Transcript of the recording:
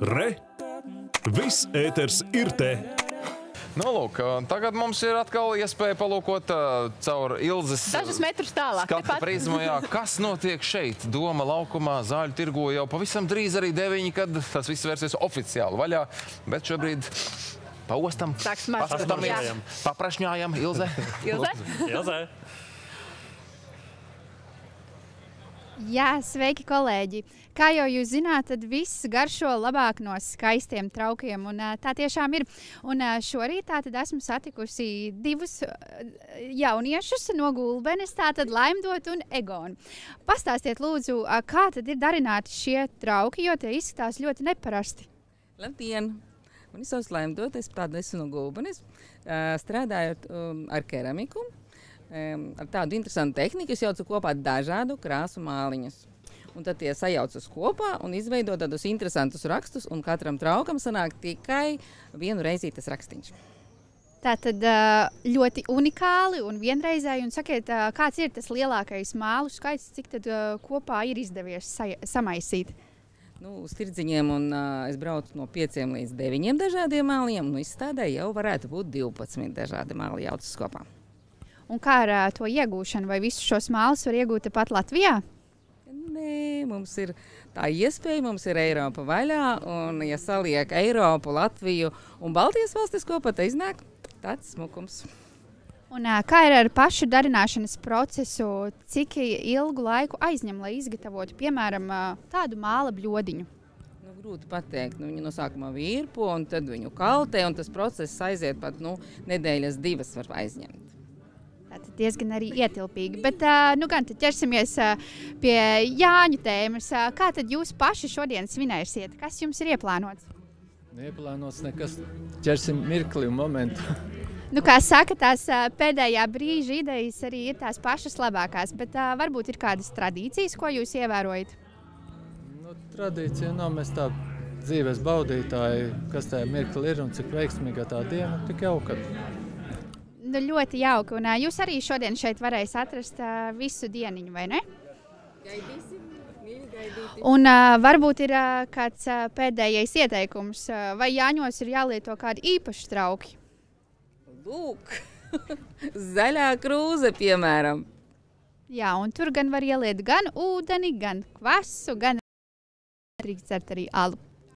Re! Viss ēters ir te! Nolūk, nu, tagad mums ir atkal iespēja palūkot uh, caur Ilzes Dažus metrus tālāk. Skatu prizmu, jā, kas notiek šeit? Doma laukumā, zāļu tirgo jau pavisam drīz arī deviņi, kad tas viss vērsies oficiāli vaļā, bet šobrīd paostam, pastamies, paprašņājam. Ilze? Ilze? Ilze? Jā, sveiki, kolēģi! Kā jau jūs zināt, tad viss garšo labāk no skaistiem traukiem, un tā tiešām ir. Un šorīt tātad esmu satikusi divus jauniešus no Gulbenes, tātad Laimdot un Egonu. Pastāstiet lūdzu, kā tad ir darināti šie trauki, jo tie izskatās ļoti neparasti. Labdien! Mani sauc Laimdot, es pārdesu no Gulbenes, strādājot um, ar keramiku ar tādu interesantu tehniku es jaucu kopā dažādu krāsu māliņas. Un tad tie sajaucas kopā un izveido tādus interesantus rakstus, un katram traukam sanāk tikai vienu reizi tas rakstīns. Tā tad ļoti unikāli un vienreizēji. Un sakiet, kāds ir tas lielākais mālu skaits, cik tad kopā ir izdevies samaisīt? Nu, uz tirdziņiem un, uh, es braucu no 5 līdz 9 dažādiem māliem. Nu, izstādē jau varētu būt 12 dažādi māli jautas kopā. Un kā ar uh, to iegūšanu? Vai visus šos mālus var iegūt tepat Latvijā? Nē, mums ir tā iespēja, mums ir Eiropa vaļā. Un, ja saliek Eiropu, Latviju un Baltijas valstis kopā, tad iznāk tāds smukums. Un, eh, kā ir ar pašu darināšanas procesu? Cik ilgu laiku aizņem, lai izgatavotu piemēram eh, tādu māla bļodiņu? Nu, grūti pateikt. Nu, viņi no sākuma virpo, un tad viņu kaltē, un tas process aiziet pat nu, nedēļas divas var aizņemt. Tātad diezgan arī ietilpīgi. Bet, nu, gan ķersimies pie Jāņa tēmas. Kā tad jūs paši šodien svinēsiet? Kas jums ir ieplānots? Neplānots nekas. Ķersim mirkli un momentu. Nu, kā saka, tās pēdējā brīža idejas arī ir tās pašas labākās, bet uh, varbūt ir kādas tradīcijas, ko jūs ievērojat? Nu, tradīcija nav, mēs tā dzīves baudītāji, kas tajā mirkli ir un cik veiksmīga tā diena, tik jauka. Nu, ļoti jauki. Un, jūs arī šodien šeit varēsiet atrast visu dieniņu, vai ne? Gaidīsim. Un uh, varbūt ir uh, kāds uh, pēdējais ieteikums, uh, vai Jāņos ir jālieto kādi īpaši trauki? Lūk, zaļā krūze, piemēram. Jā, un tur gan var ieliet gan ūdeni, gan kvasu, gan drīkst dzert arī alu.